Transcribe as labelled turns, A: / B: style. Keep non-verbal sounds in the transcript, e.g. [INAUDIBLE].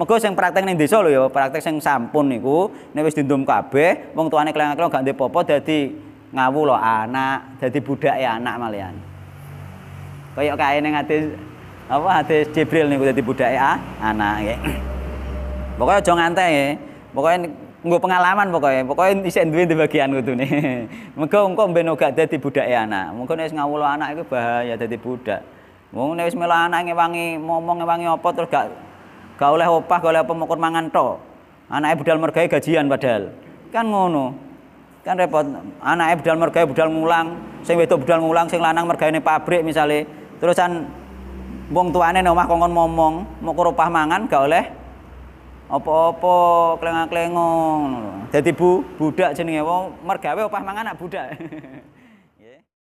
A: Mergo sing praktek ning desa lho ya, praktek sing sampun niku nek wis dindom kabeh, wong tuane keleng kelo gak ndek jadi dadi ngawul lho anak, dadi budak ya anak malian. Kayak kae ning hadis apa hadis Jibril niku dadi budak ya anak nggih. [CLEARS THROAT] Pokoke aja ngantek nggih. Pokoke nggo pengalaman pokoknya, pokoknya isih duwe bagian kudune. [LAUGHS] Mergo engko ben gak dadi budak ya anak. Mungkin wis ngawulo anak iku bahaya dadi budak. Wong nek wis melu ngewangi, mau ngomong ngewangi apa terus gak gak oleh opah gak oleh apa mangan to anaknya budal mergai gajian padahal kan ngono kan repot anaknya budal mergai budal ngulang sing wedok budal ngulang sing lanang mergai ini pabrik misalnya terusan wong tuane nomah kongkon ngomong mau ke opah mangan gak oleh Opo-opo, klengak-klengong jadi bu budak jenenge wong mergawe opah mangan anak budak [LAUGHS]